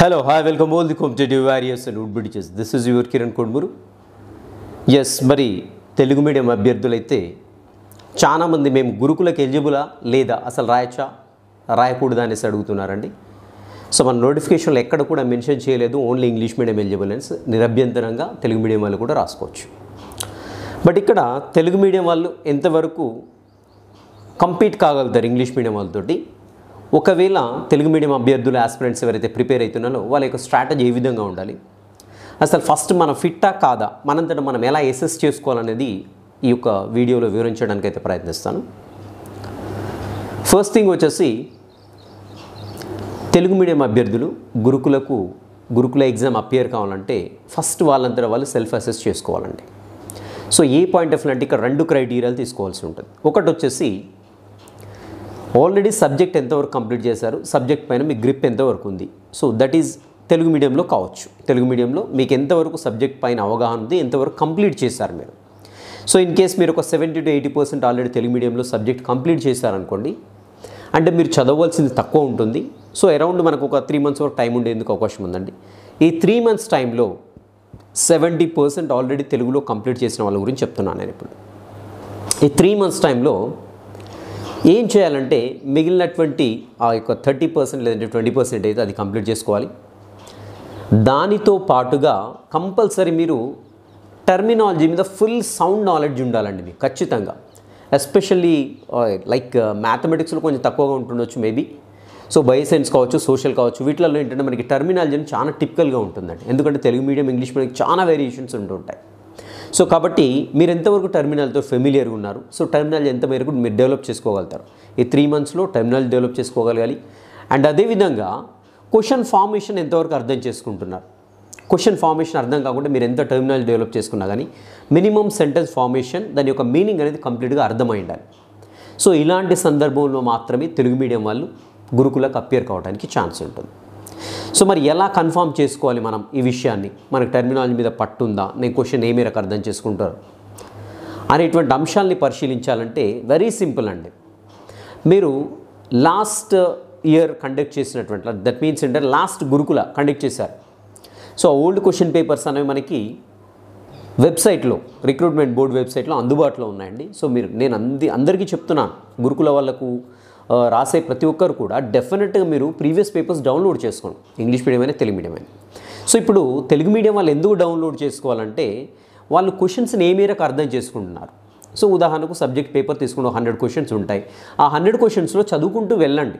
Hello hi, welcome all the competitive warriors and would బిడిచెస్ this is your Kiran Kodmuru. Yes మరి Telugu medium అభ్యర్థులైతే చాలామంది మేము గురుకులకు ఎలిజిబులా లేదా అసలు రాయచ్చా రాయకూడదా అనేసి అడుగుతున్నారండి సో మన నోటిఫికేషన్లు ఎక్కడ కూడా మెన్షన్ చేయలేదు ఓన్లీ ఇంగ్లీష్ మీడియం ఎలిజిబుల్ అనేసి నిరభ్యంతరంగా తెలుగు మీడియం వాళ్ళు కూడా రాసుకోవచ్చు బట్ ఇక్కడ తెలుగు మీడియం వాళ్ళు ఎంతవరకు కంపీట్ కాగలుగుతారు ఇంగ్లీష్ మీడియం వాళ్ళతోటి ఒకవేళ తెలుగు మీడియం అభ్యర్థుల ఆస్పిరెంట్స్ ఎవరైతే ప్రిపేర్ అవుతున్నారో వాళ్ళ యొక్క స్ట్రాటజీ ఏ విధంగా ఉండాలి అసలు ఫస్ట్ మనం ఫిట్టా కాదా మనంతటా మనం ఎలా ఎసెస్ చేసుకోవాలనేది ఈ యొక్క వీడియోలో వివరించడానికి అయితే ప్రయత్నిస్తాను ఫస్ట్ థింగ్ వచ్చేసి తెలుగు మీడియం అభ్యర్థులు గురుకులకు గురుకుల ఎగ్జామ్ అపియర్ కావాలంటే ఫస్ట్ వాళ్ళంతా వాళ్ళు సెల్ఫ్ అసెస్ చేసుకోవాలండి సో ఏ పాయింట్ ఆఫ్ అంటే ఇక్కడ రెండు క్రైటీరియాలు తీసుకోవాల్సి ఉంటుంది ఒకటి వచ్చేసి ఆల్రెడీ సబ్జెక్ట్ ఎంతవరకు కంప్లీట్ చేశారు సబ్జెక్ట్ పైన మీ గ్రిప్ ఎంతవరకు ఉంది సో దట్ ఈజ్ తెలుగు మీడియంలో కావచ్చు తెలుగు మీడియంలో మీకు ఎంతవరకు సబ్జెక్ట్ పైన అవగాహన ఉంది ఎంతవరకు కంప్లీట్ చేశారు మీరు సో ఇన్ కేస్ మీరు ఒక seventy to eighty percent already Telugu మీడియంలో సబ్జెక్ట్ కంప్లీట్ చేశారనుకోండి అంటే మీరు చదవలసింది తక్కువ ఉంటుంది సో అరౌండ్ మనకు ఒక త్రీ మంత్స్ వరకు టైం ఉండేందుకు అవకాశం ఉందండి ఈ త్రీ మంత్స్ టైంలో సెవెంటీ పర్సెంట్ ఆల్రెడీ తెలుగులో కంప్లీట్ చేసిన వాళ్ళ గురించి చెప్తున్నాను నేను ఇప్పుడు ఈ త్రీ మంత్స్ టైంలో ఏం చేయాలంటే మిగిలినటువంటి ఆ యొక్క థర్టీ పర్సెంట్ లేదంటే ట్వంటీ పర్సెంట్ అయితే అది కంప్లీట్ చేసుకోవాలి దానితో పాటుగా కంపల్సరీ మీరు టర్మినాలజీ మీద ఫుల్ సౌండ్ నాలెడ్జ్ ఉండాలండి మీకు ఖచ్చితంగా ఎస్పెషల్లీ లైక్ మ్యాథమెటిక్స్లో కొంచెం తక్కువగా ఉంటుండొచ్చు మేబీ సో బయో సైన్స్ కావచ్చు సోషల్ కావచ్చు వీటిలో ఏంటంటే మనకి టర్మినాలజీ చాలా టిపికల్గా ఉంటుందండి ఎందుకంటే తెలుగు మీడియం ఇంగ్లీష్ మీడియం చాలా వేరియేషన్స్ ఉంటుంటాయి సో కాబట్టి మీరు ఎంతవరకు టెర్మినల్తో ఫెమిలియర్గా ఉన్నారు సో టెర్మినల్ ఎంత మేరకు మీరు డెవలప్ చేసుకోగలుగుతారు ఈ త్రీ మంత్స్లో టెర్మినల్ డెవలప్ చేసుకోగలగాలి అండ్ అదేవిధంగా క్వశ్చన్ ఫార్మేషన్ ఎంతవరకు అర్థం చేసుకుంటున్నారు క్వశ్చన్ ఫార్మేషన్ అర్థం కాకుండా మీరు ఎంత టెర్మినల్ డెవలప్ చేసుకున్నా కానీ మినిమం సెంటెన్స్ ఫార్మేషన్ దాని యొక్క మీనింగ్ అనేది కంప్లీట్గా అర్థమై ఉండాలి సో ఇలాంటి సందర్భంలో మాత్రమే తెలుగు మీడియం వాళ్ళు గురుకులకు అప్పేర్ కావడానికి ఛాన్స్ ఉంటుంది సో మరి ఎలా కన్ఫామ్ చేసుకోవాలి మనం ఈ విషయాన్ని మనకు టెర్మినాలజీ మీద పట్టుందా నేను క్వశ్చన్ ఏ మేరకు అర్థం చేసుకుంటారు అనేటువంటి అంశాలని పరిశీలించాలంటే వెరీ సింపుల్ అండి మీరు లాస్ట్ ఇయర్ కండక్ట్ చేసినటువంటి దట్ మీన్స్ అంటే లాస్ట్ గురుకుల కండక్ట్ చేశారు సో ఓల్డ్ క్వశ్చన్ పేపర్స్ అనేవి మనకి వెబ్సైట్లో రిక్రూట్మెంట్ బోర్డు వెబ్సైట్లో అందుబాటులో ఉన్నాయండి సో మీరు నేను అంది అందరికీ చెప్తున్నాను గురుకుల వాళ్ళకు రాసే ప్రతి ఒక్కరు కూడా డెఫినెట్గా మీరు ప్రీవియస్ పేపర్స్ డౌన్లోడ్ చేసుకోండి ఇంగ్లీష్ మీడియం అయినా తెలుగు మీడియం అయినా సో ఇప్పుడు తెలుగు మీడియం వాళ్ళు ఎందుకు డౌన్లోడ్ చేసుకోవాలంటే వాళ్ళు క్వశ్చన్స్ని ఏ మేరకు అర్థం చేసుకుంటున్నారు సో ఉదాహరణకు సబ్జెక్ట్ పేపర్ తీసుకున్న హండ్రెడ్ క్వశ్చన్స్ ఉంటాయి ఆ హండ్రెడ్ క్వశ్చన్స్లో చదువుకుంటూ వెళ్ళండి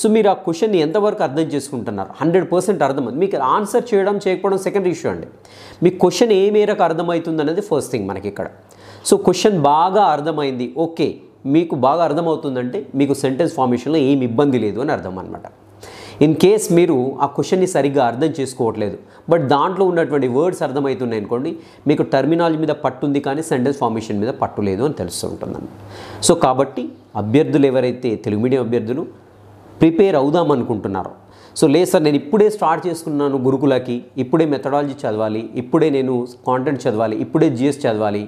సో మీరు ఆ క్వశ్చన్ని ఎంతవరకు అర్థం చేసుకుంటున్నారు హండ్రెడ్ పర్సెంట్ అర్థమైంది మీకు ఆన్సర్ చేయడం చేయకపోవడం సెకండ్ ఇష్యూ అండి మీ క్వశ్చన్ ఏ మేరకు అర్థమవుతుంది అనేది ఫస్ట్ థింగ్ మనకి ఇక్కడ సో క్వశ్చన్ బాగా అర్థమైంది ఓకే మీకు బాగా అర్థమవుతుందంటే మీకు సెంటెన్స్ ఫార్మేషన్లో ఏమి ఇబ్బంది లేదు అని అర్థం అనమాట ఇన్ కేస్ మీరు ఆ క్వశ్చన్ని సరిగ్గా అర్థం చేసుకోవట్లేదు బట్ దాంట్లో ఉన్నటువంటి వర్డ్స్ అర్థమవుతున్నాయి అనుకోండి మీకు టర్మినాలజీ మీద పట్టుంది కానీ సెంటెన్స్ ఫార్మేషన్ మీద పట్టు లేదు అని తెలుస్తుంటుందండి సో కాబట్టి అభ్యర్థులు ఎవరైతే తెలుగు మీడియం అభ్యర్థులు ప్రిపేర్ అవుదాం అనుకుంటున్నారో సో లేదు సార్ నేను ఇప్పుడే స్టార్ట్ చేసుకున్నాను గురుకులకి ఇప్పుడే మెథడాలజీ చదవాలి ఇప్పుడే నేను కాంటెంట్ చదవాలి ఇప్పుడే జిఎస్ చదవాలి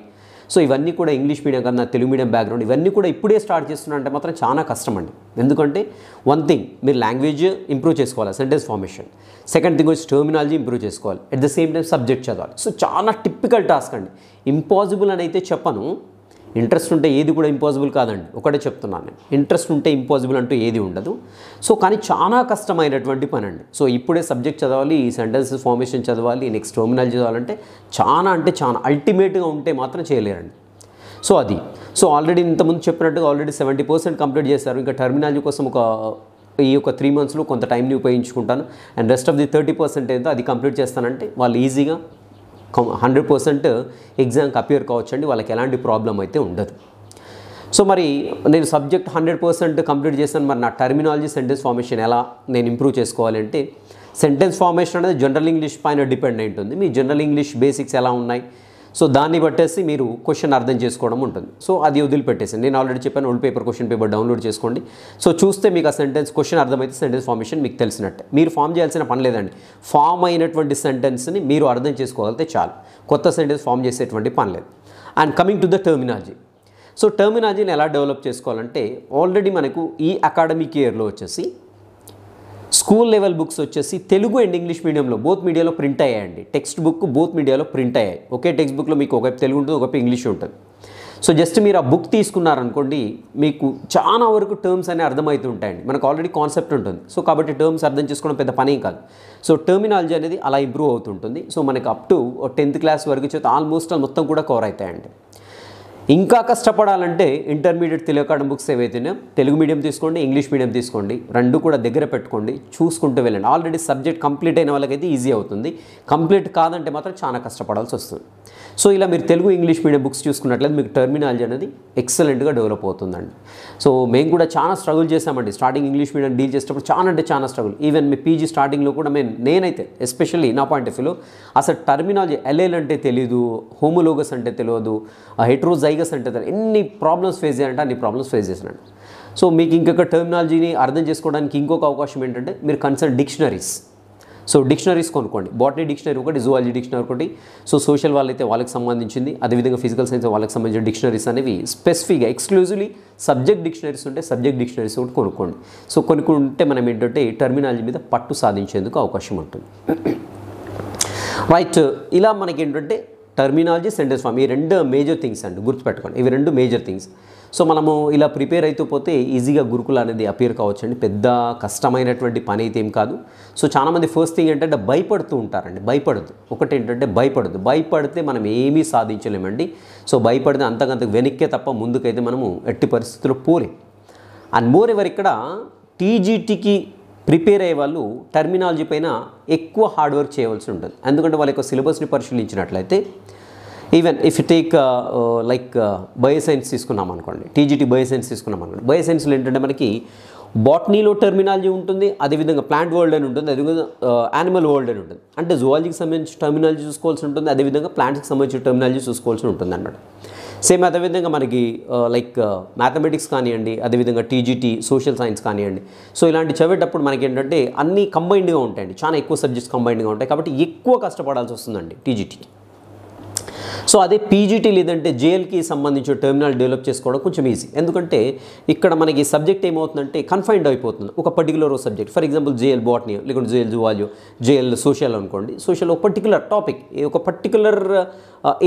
సో ఇవన్నీ కూడా ఇంగ్లీష్ మీడియం కన్నా తెలుగు మీడియం బ్యాక్గ్రౌండ్ ఇవన్నీ కూడా ఇప్పుడే స్టార్ట్ చేస్తున్నా అంటే మాత్రం చాలా కష్టం అండి ఎందుకంటే వన్ థింగ్ మీరు లాంగ్వేజ్ ఇంప్రూవ్ చేసుకోవాలి సెంటెన్స్ ఫార్మేషన్ సెకండ్ థింగ్ వచ్చి టర్మినాలజీ ఇంప్రూవ్ చేసుకోవాలి at the same time subject చదవాలి సో చాలా టిపికల్ టాస్క్ అండి ఇంపాసిబుల్ అని అయితే చెప్పను ఇంట్రెస్ట్ ఉంటే ఏది కూడా ఇంపాసిబుల్ కాదండి ఒకటే చెప్తున్నాను నేను ఇంట్రెస్ట్ ఉంటే ఇంపాసిబుల్ అంటూ ఏది ఉండదు సో కానీ చాలా కష్టమైనటువంటి పని అండి సో ఇప్పుడే సబ్జెక్ట్ చదవాలి ఈ సెంటెన్సెస్ ఫార్మేషన్ చదవాలి నెక్స్ట్ టర్మినాలజీ చదవాలంటే చాలా అంటే చాలా అల్టిమేట్గా ఉంటే మాత్రం చేయలేరండి సో అది సో ఆల్రెడీ ఇంతకుముందు చెప్పినట్టుగా ఆల్రెడీ సెవెంటీ పర్సెంట్ కంప్లీట్ చేశారు ఇంకా టర్మినాలజీ కోసం ఒక ఈ యొక్క త్రీ మంత్స్లో కొంత టైంని ఉపయోగించుకుంటాను and rest of the thirty percent ఏదో అది కంప్లీట్ చేస్తానంటే వాళ్ళు ఈజీగా హండ్రెడ్ పర్సెంట్ ఎగ్జామ్కి అపేర్ కావచ్చు అండి వాళ్ళకి ఎలాంటి ప్రాబ్లం అయితే ఉండదు సో మరి నేను సబ్జెక్ట్ హండ్రెడ్ పర్సెంట్ కంప్లీట్ చేశాను మరి నా టర్మినాలజీ సెంటెన్స్ ఫార్మేషన్ ఎలా నేను ఇంప్రూవ్ చేసుకోవాలంటే సెంటెన్స్ ఫార్మేషన్ అనేది జనరల్ ఇంగ్లీష్ పైన డిపెండ్ అయి ఉంటుంది మీ జనరల్ ఇంగ్లీష్ బేసిక్స్ ఎలా ఉన్నాయి సో దాన్ని బట్టేసి మీరు క్వశ్చన్ అర్థం చేసుకోవడం ఉంటుంది సో అది వదిలిపెట్టేసాను నేను ఆల్రెడీ చెప్పాను old paper question paper download చేసుకోండి సో చూస్తే మీకు ఆ సెంటెన్స్ క్వశ్చన్ అర్థమైతే సెంటెన్స్ ఫార్మేషన్ మీకు తెలిసినట్టే మీరు ఫామ్ చేయాల్సిన పని లేదండి ఫామ్ అయినటువంటి సెంటెన్స్ని మీరు అర్థం చేసుకోగలిగితే చాలు కొత్త సెంటెన్స్ ఫామ్ చేసేటువంటి పని లేదు and coming to the terminology so టర్మినాలజీని ఎలా డెవలప్ చేసుకోవాలంటే ఆల్రెడీ మనకు ఈ అకాడమిక్ ఇయర్లో వచ్చేసి స్కూల్ లెవెల్ బుక్స్ వచ్చేసి తెలుగు అండ్ ఇంగ్లీష్ మీడియంలో బోత్ మీడియాలో ప్రింట్ అయ్యాయండి టెక్స్ట్ బుక్ బోత్ మీడియాలో ప్రింట్ అయ్యాయి ఒకే టెక్స్ట్ బుక్లో మీకు ఒకవైపు తెలుగు ఉంటుంది ఒకవైపు ఇంగ్లీష్ ఉంటుంది సో జస్ట్ మీరు ఆ బుక్ తీసుకున్నారనుకోండి మీకు చాలా వరకు టర్మ్స్ అనే అర్థమవుతుంటాయండి మనకు ఆల్రెడీ కాన్సెప్ట్ ఉంటుంది సో కాబట్టి టర్మ్స్ అర్థం చేసుకోవడం పెద్ద పనే కాదు సో టర్మినాలజీ అనేది అలా ఇంప్రూవ్ అవుతుంటుంది సో మనకు అప్ టు టెన్త్ క్లాస్ వరకు చేస్తే ఆల్మోస్ట్ మొత్తం కూడా కవర్ అవుతాయండి ఇంకా కష్టపడాలంటే ఇంటర్మీడియట్ తెలియకాడం బుక్స్ ఏవైతేనే తెలుగు మీడియం తీసుకోండి ఇంగ్లీష్ మీడియం తీసుకోండి రెండు కూడా దగ్గర పెట్టుకోండి చూసుకుంటూ వెళ్ళండి ఆల్రెడీ సబ్జెక్ట్ కంప్లీట్ అయిన వాళ్ళకైతే ఈజీ అవుతుంది కంప్లీట్ కాదంటే మాత్రం చాలా కష్టపడాల్సి వస్తుంది సో ఇలా మీరు తెలుగు ఇంగ్లీష్ మీడియం బుక్స్ చూసుకున్నట్లయితే మీకు టర్మినాలజీ అనేది ఎక్సలెంట్గా డెవలప్ అవుతుందండి సో మేము కూడా చాలా స్ట్రగుల్ చేసామండి స్టార్టింగ్ ఇంగ్లీష్ మీడియం డీల్ చేసేటప్పుడు చాలా అంటే చాలా స్ట్రగుల్ ఈవెన్ మీ పీజీ స్టార్టింగ్లో కూడా మేము నేనైతే ఎస్పెషల్లీ నా పాయింట్ ఆఫ్ వ్యూలో అసలు టర్మినాలజీ ఎల్ఎల్ అంటే తెలియదు హోమోలోగస్ అంటే తెలియదు హెట్రోజై టైగర్స్ అంటారు ఎన్ని ప్రాబ్లమ్స్ ఫేస్ చేయాలంటే అన్ని ప్రాబ్లమ్స్ ఫేస్ చేసినాడు సో మీకు ఇంకొక టెర్మినాలజీని అర్థం చేసుకోవడానికి ఇంకొక అవకాశం ఏంటంటే మీరు కన్సల్ట్ డిక్షనరీస్ సో డిక్షనరీస్ కొనుక్కోండి బాటనీ డిక్షనరీ ఒకటి జువాలజీ డిక్షనరీ ఒకటి సో సోషల్ వాళ్ళైతే వాళ్ళకి సంబంధించింది అదేవిధంగా ఫిజికల్ సైన్స్ వాళ్ళకి సంబంధించిన డిక్షనరీస్ అనేవి స్పెసిఫిక్గా ఎక్స్క్లూజివ్లీ సబ్జెక్ట్ డిక్షనరీస్ ఉంటే సబ్జెక్ట్ డిక్షనరీస్ ఒకటి కొనుక్కోండి సో కొనుక్కుంటే మనం ఏంటంటే టెర్మినాలజీ మీద పట్టు సాధించేందుకు అవకాశం ఉంటుంది రైట్ ఇలా మనకి ఏంటంటే టర్మినాలజీ సెంటెన్స్ ఫామ్ ఈ రెండు మేజర్ థింగ్స్ అండి గుర్తుపెట్టుకోండి ఇవి రెండు మేజర్ థింగ్స్ సో మనము ఇలా ప్రిపేర్ అవుతూ పోతే ఈజీగా గురుకుల అనేది కావచ్చు కావచ్చండి పెద్ద కష్టమైనటువంటి పని అయితే ఏం కాదు సో చాలామంది ఫస్ట్ థింగ్ ఏంటంటే భయపడుతూ ఉంటారండి భయపడదు ఒకటి ఏంటంటే భయపడదు భయపడితే మనం ఏమీ సాధించలేమండి సో భయపడితే అంతకంత వెనక్కే తప్ప ముందుకైతే మనము ఎట్టి పరిస్థితుల్లో పోలే అండ్ మోర్ ఎవరు ఇక్కడ టీజీటీకి ప్రిపేర్ అయ్యే వాళ్ళు టర్మినాలజీ పైన ఎక్కువ హార్డ్ వర్క్ చేయవలసి ఉంటుంది ఎందుకంటే వాళ్ళ యొక్క సిలబస్ని పరిశీలించినట్లయితే even if you take like bioscience తీసుకున్నాం అనుకోండి టీజీటీ బయోసైన్స్ తీసుకున్నాం అనుకోండి బయోసైన్స్లో ఏంటంటే మనకి బాటనీలో టర్మినాలజీ ఉంటుంది అదేవిధంగా ప్లాంట్ వరల్డ్ అని ఉంటుంది అదేవిధంగా యానిమల్ వరల్డ్ అని ఉంటుంది అంటే జువాలజీకి సంబంధించి టర్మినాలజీ చూసుకోవాల్సి ఉంటుంది అదేవిధంగా ప్లాంట్స్కి సంబంధించిన టర్మినాలజీ చూసుకోవాల్సి ఉంటుంది అన్నమాట సేమ్ అదేవిధంగా మనకి లైక్ మ్యాథమెటిక్స్ కానివ్వండి అదేవిధంగా టీజీటీ సోషల్ సైన్స్ కానివ్వండి సో ఇలాంటి చదివేటప్పుడు మనకి ఏంటంటే అన్నీ కంబైన్డ్గా ఉంటాయండి చాలా ఎక్కువ సబ్జెక్ట్స్ కంబైన్డ్గా ఉంటాయి కాబట్టి ఎక్కువ కష్టపడాల్సి వస్తుందండి టీజీటీకి సో అదే పీజీటీ లేదంటే జేఎల్కి సంబంధించిన టెర్మినల్ డెవలప్ చేసుకోవడం కొంచెం ఈజీ ఎందుకంటే ఇక్కడ మనకి సబ్జెక్ట్ ఏమవుతుందంటే కన్ఫైన్డ్ అయిపోతుంది ఒక particular subject for example JL botany లేకుంటే జేఎల్ జువాలియో జేఎల్ సోషల్ అనుకోండి సోషల్ ఒక పర్టికులర్ టాపిక్ ఒక పర్టికులర్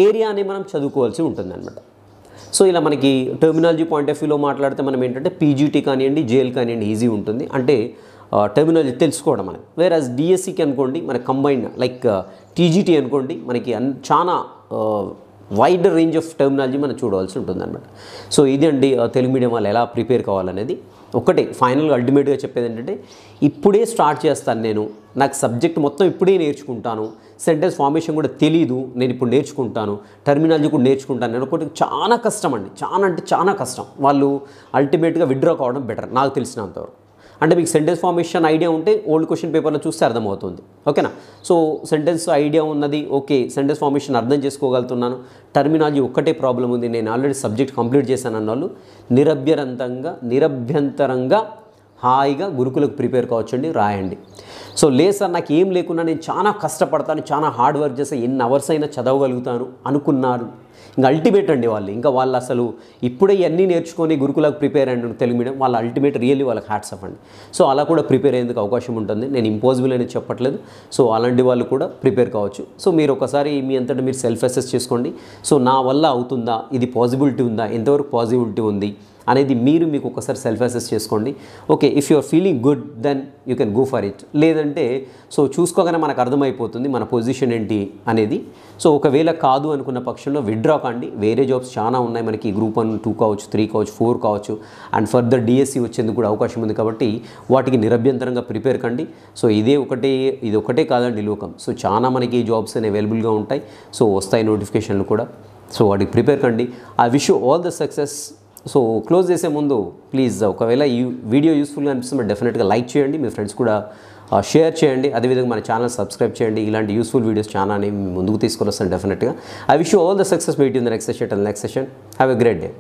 ఏరియాని మనం చదువుకోవాల్సి ఉంటుంది సో ఇలా మనకి టెర్మినాలజీ పాయింట్ ఆఫ్ వ్యూలో మాట్లాడితే మనం ఏంటంటే పీజీటీ కానివ్వండి జేఎల్ కానివ్వండి ఈజీ ఉంటుంది అంటే టెర్మినాలజీ తెలుసుకోవడం అనేది వేర్ డిఎస్సికి e అనుకోండి మన కంబైన్ లైక్ టీజీటీ అనుకోండి మనకి అన్ చాలా వైడ్ రేంజ్ ఆఫ్ టెర్మినాలజీ మనం చూడవలసి ఉంటుందన్నమాట సో ఇది అండి తెలుగు మీడియం వాళ్ళు ఎలా ప్రిపేర్ కావాలనేది ఒకటే ఫైనల్గా అల్టిమేట్గా చెప్పేది ఏంటంటే ఇప్పుడే స్టార్ట్ చేస్తాను నేను నాకు సబ్జెక్ట్ మొత్తం ఇప్పుడే నేర్చుకుంటాను సెంటెన్స్ ఫార్మేషన్ కూడా తెలీదు నేను ఇప్పుడు నేర్చుకుంటాను టర్మినాలజీ కూడా నేర్చుకుంటాను నేను ఒకటి చాలా కష్టం అండి చాలా అంటే చాలా కష్టం వాళ్ళు అల్టిమేట్గా విత్డ్రా కావడం బెటర్ నాకు తెలిసినంతవరకు అంటే మీకు సెంటెన్స్ ఫార్మేషన్ ఐడియా ఉంటే ఓల్డ్ క్వశ్చన్ పేపర్లో చూస్తే అర్థమవుతుంది ఓకేనా సో సెంటెన్స్ ఐడియా ఉన్నది ఓకే సెంటెన్స్ ఫార్మేషన్ అర్థం చేసుకోగలుగుతున్నాను టర్మినాలజీ ఒక్కటే ప్రాబ్లం ఉంది నేను ఆల్రెడీ సబ్జెక్ట్ కంప్లీట్ చేశాను అన్న వాళ్ళు నిరభ్యరంతంగా నిరభ్యంతరంగా హాయిగా గురుకులకు ప్రిపేర్ కావచ్చండి రాయండి సో లేదు సార్ నాకు ఏం లేకుండా నేను చాలా కష్టపడతాను చాలా హార్డ్ వర్క్ చేస్తే ఎన్ని అవర్స్ అయినా చదవగలుగుతాను అనుకున్నారు ఇంకా అల్టిమేట్ అండి వాళ్ళు ఇంకా వాళ్ళు అసలు ఇప్పుడే ఇవన్నీ నేర్చుకొని గురుకులకు ప్రిపేర్ అండి తెలుగు మీడియం వాళ్ళ అల్టిమేట్ రియల్లీ వాళ్ళకి హ్యాట్స్ అవ్వండి సో అలా కూడా ప్రిపేర్ అయ్యేందుకు అవకాశం ఉంటుంది నేను ఇంపాసిబుల్ అని చెప్పట్లేదు సో అలాంటి వాళ్ళు కూడా ప్రిపేర్ కావచ్చు సో మీరు ఒకసారి మీ అంతటి మీరు సెల్ఫ్ అసెస్ చేసుకోండి సో నా వల్ల అవుతుందా ఇది పాసిబిలిటీ ఉందా ఎంతవరకు పాసిబిలిటీ ఉంది అనేది మీరు మీకు ఒకసారి సెల్ఫ్ అసెస్ చేసుకోండి okay if you are feeling good then you can go for it లేదంటే సో చూసుకోగానే మనకు అర్థమైపోతుంది మన పొజిషన్ ఏంటి అనేది సో ఒకవేళ కాదు అనుకున్న పక్షంలో విత్డ్రా కాండి వేరే జాబ్స్ చాలా ఉన్నాయి మనకి గ్రూప్ వన్ టూ కావచ్చు త్రీ కావచ్చు ఫోర్ కావచ్చు అండ్ ఫర్దర్ డిఎస్సి వచ్చేందుకు కూడా అవకాశం ఉంది కాబట్టి వాటికి నిరభ్యంతరంగా ప్రిపేర్ కండి సో ఇదే ఒకటే ఇది ఒకటే కాదండి లోకం సో చాలా మనకి జాబ్స్ అనేవి అవైలబుల్గా ఉంటాయి సో వస్తాయి నోటిఫికేషన్లు కూడా సో వాటికి ప్రిపేర్ కండి I wish all the success so close చేసే ముందు ప్లీజ్ ఒకవేళ ఈ వీడియో యూస్ఫుల్గా అనిపిస్తుంది డెఫినెట్గా లైక్ చేయండి మీ ఫ్రెండ్స్ కూడా షేర్ చేయండి అదేవిధంగా మన ఛానల్ సబ్స్క్రైబ్ చేయండి ఇలాంటి యూస్ఫుల్ వీడియోస్ చాలా అనేవి ముందుకు తీసుకొని వస్తాను డెఫినెట్గా I wish all the success meet in the next session next session have a great day